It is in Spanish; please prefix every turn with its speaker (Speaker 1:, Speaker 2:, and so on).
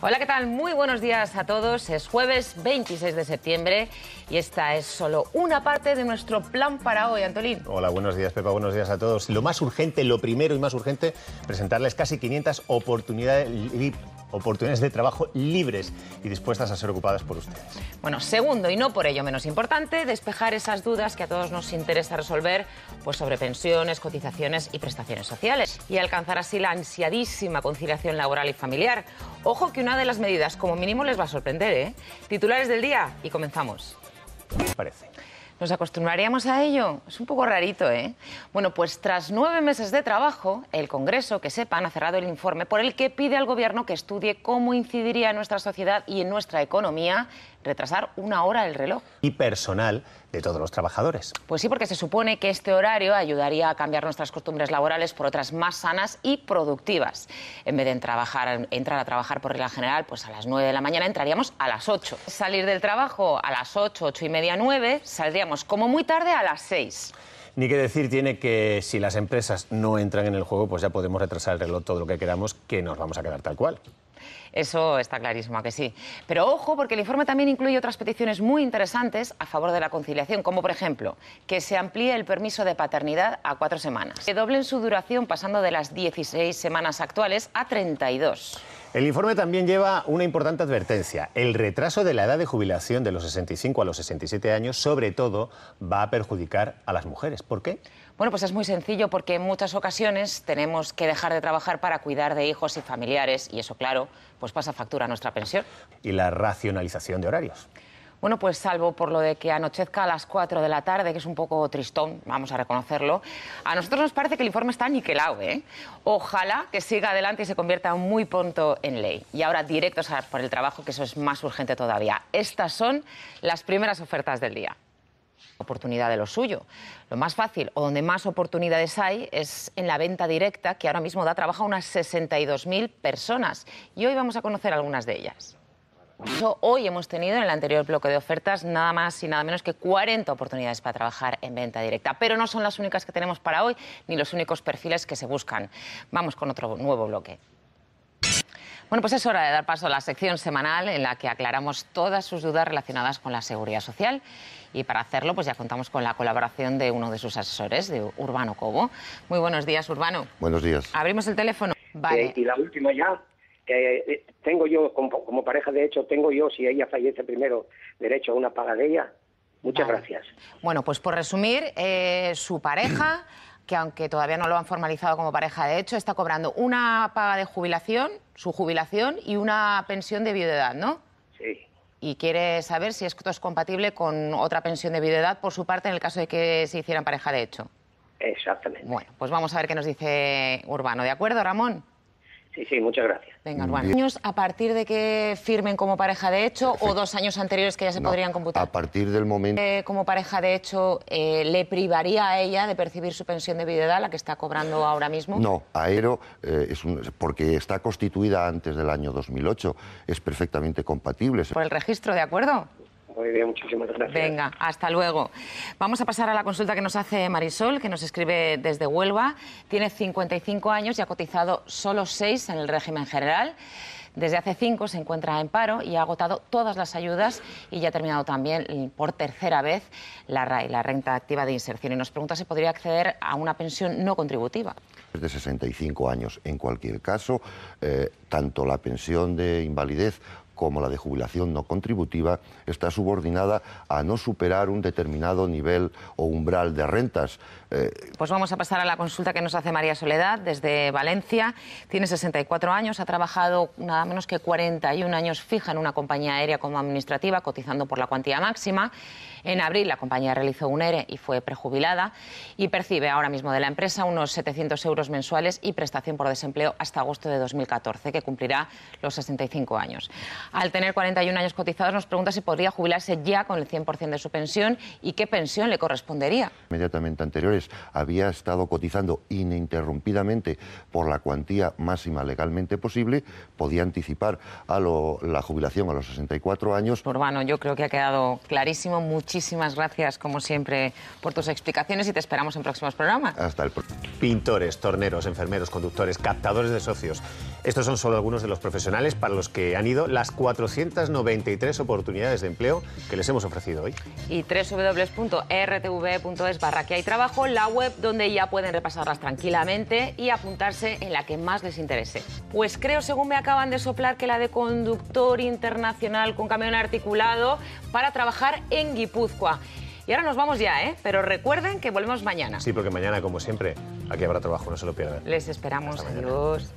Speaker 1: Hola, ¿qué tal? Muy buenos días a todos. Es jueves 26 de septiembre y esta es solo una parte de nuestro plan para hoy, Antolín.
Speaker 2: Hola, buenos días, Pepa. Buenos días a todos. Lo más urgente, lo primero y más urgente, presentarles casi 500 oportunidades oportunidades de trabajo libres y dispuestas a ser ocupadas por ustedes.
Speaker 1: Bueno, segundo y no por ello menos importante, despejar esas dudas que a todos nos interesa resolver pues sobre pensiones, cotizaciones y prestaciones sociales y alcanzar así la ansiadísima conciliación laboral y familiar. Ojo que una de las medidas como mínimo les va a sorprender, ¿eh? Titulares del día y comenzamos. ¿Qué parece? ¿Nos acostumbraríamos a ello? Es un poco rarito, ¿eh? Bueno, pues tras nueve meses de trabajo, el Congreso, que sepan, ha cerrado el informe por el que pide al Gobierno que estudie cómo incidiría en nuestra sociedad y en nuestra economía retrasar una hora el reloj.
Speaker 2: Y personal de todos los trabajadores.
Speaker 1: Pues sí, porque se supone que este horario ayudaría a cambiar nuestras costumbres laborales por otras más sanas y productivas. En vez de entrar a trabajar por regla general, pues a las 9 de la mañana entraríamos a las 8. Salir del trabajo a las 8, 8 y media, 9, saldríamos como muy tarde a las 6.
Speaker 2: Ni que decir tiene que si las empresas no entran en el juego, pues ya podemos retrasar el reloj todo lo que queramos, que nos vamos a quedar tal cual.
Speaker 1: Eso está clarísimo, que sí. Pero ojo, porque el informe también incluye otras peticiones muy interesantes a favor de la conciliación, como por ejemplo que se amplíe el permiso de paternidad a cuatro semanas, que doblen su duración pasando de las 16 semanas actuales a 32. El informe
Speaker 2: también lleva una importante advertencia. El retraso de la edad de jubilación de los 65 a los 67 años, sobre todo, va a perjudicar a las mujeres. ¿Por qué?
Speaker 1: Bueno, pues es muy sencillo porque en muchas ocasiones tenemos que dejar de trabajar para cuidar de hijos y familiares y eso, claro, pues pasa factura a nuestra pensión.
Speaker 2: Y la racionalización de horarios.
Speaker 1: Bueno, pues salvo por lo de que anochezca a las 4 de la tarde, que es un poco tristón, vamos a reconocerlo, a nosotros nos parece que el informe está niquelado. ¿eh? Ojalá que siga adelante y se convierta muy pronto en ley. Y ahora directos a por el trabajo, que eso es más urgente todavía. Estas son las primeras ofertas del día oportunidad de lo suyo. Lo más fácil o donde más oportunidades hay es en la venta directa, que ahora mismo da trabajo a unas 62.000 personas. Y hoy vamos a conocer algunas de ellas hoy hemos tenido en el anterior bloque de ofertas nada más y nada menos que 40 oportunidades para trabajar en venta directa. Pero no son las únicas que tenemos para hoy ni los únicos perfiles que se buscan. Vamos con otro nuevo bloque. Bueno, pues es hora de dar paso a la sección semanal en la que aclaramos todas sus dudas relacionadas con la seguridad social. Y para hacerlo, pues ya contamos con la colaboración de uno de sus asesores, de Urbano Cobo. Muy buenos días, Urbano. Buenos días. Abrimos el teléfono. Eh, vale. ¿Y la
Speaker 2: última ya? que eh, tengo yo como, pareja, de hecho, tengo yo, si ella fallece primero, derecho a una paga de ella. Muchas gracias.
Speaker 1: Bueno, pues por resumir, eh, su pareja, que aunque todavía no lo han formalizado como pareja, de hecho, está cobrando una paga de jubilación, su jubilación y una pensión de viudedad, ¿no? Sí. Y quiere saber si esto es compatible con otra pensión de viudedad por su parte en el caso de que se hicieran pareja de hecho. Exactamente. Bueno, pues vamos a ver qué nos dice Urbano. ¿De acuerdo, Ramón? Sí, sí, muchas gracias. Venga, mm, Juan. ¿Años a partir de que firmen como pareja de hecho o dos años anteriores que ya se podrían computar? A
Speaker 3: partir del momento.
Speaker 1: Eh, como pareja de hecho, eh, ¿le privaría a ella de percibir su pensión de viudedad, la que está cobrando ahora mismo? No,
Speaker 3: Aero, eh, es porque está constituida antes del año 2008, es perfectamente compatible. Por
Speaker 1: el registro, ¿de acuerdo? Hoy día muchísimas gracias. Venga, hasta luego. Vamos a pasar a la consulta que nos hace Marisol, que nos escribe desde Huelva. Tiene 55 años y ha cotizado solo 6 en el régimen general. Desde hace cinco se encuentra en paro y ha agotado todas las ayudas y ya ha terminado también por tercera vez la RAI, la renta activa de inserción. Y nos pregunta si podría acceder a una pensión no contributiva.
Speaker 3: De 65 años, en cualquier caso, eh, tanto la pensión de invalidez como la de jubilación no contributiva, está subordinada a no superar un determinado nivel o umbral de rentas. Eh,
Speaker 1: pues vamos a pasar a la consulta que nos hace María Soledad desde Valencia. Tiene 64 años, ha trabajado nada menos que 41 años fija en una compañía aérea como administrativa, cotizando por la cuantía máxima. En abril la compañía realizó un ERE y fue prejubilada y percibe ahora mismo de la empresa unos 700 euros mensuales y prestación por desempleo hasta agosto de 2014, que cumplirá los 65 años al tener 41 años cotizados, nos pregunta si podría jubilarse ya con el 100% de su pensión y qué pensión le correspondería.
Speaker 3: Inmediatamente anteriores había estado cotizando ininterrumpidamente por la cuantía máxima legalmente posible, podía anticipar a la jubilación a los 64 años.
Speaker 1: Urbano, yo creo que ha quedado clarísimo. Muchísimas gracias, como siempre, por tus explicaciones y te esperamos en próximos programas.
Speaker 3: Hasta el próximo.
Speaker 2: Pintores, torneros, enfermeros, conductores, captadores de socios. Estos son solo algunos de los profesionales para los que han ido las 493 oportunidades de empleo que les hemos ofrecido hoy.
Speaker 1: Y www.rtv.es barra que hay trabajo, la web donde ya pueden repasarlas tranquilamente y apuntarse en la que más les interese. Pues creo, según me acaban de soplar, que la de conductor internacional con camión articulado para trabajar en Guipúzcoa. Y ahora nos vamos ya, ¿eh? Pero recuerden que volvemos mañana. Sí,
Speaker 2: porque mañana, como siempre, aquí habrá trabajo, no se lo pierdan. Les
Speaker 1: esperamos. Adiós.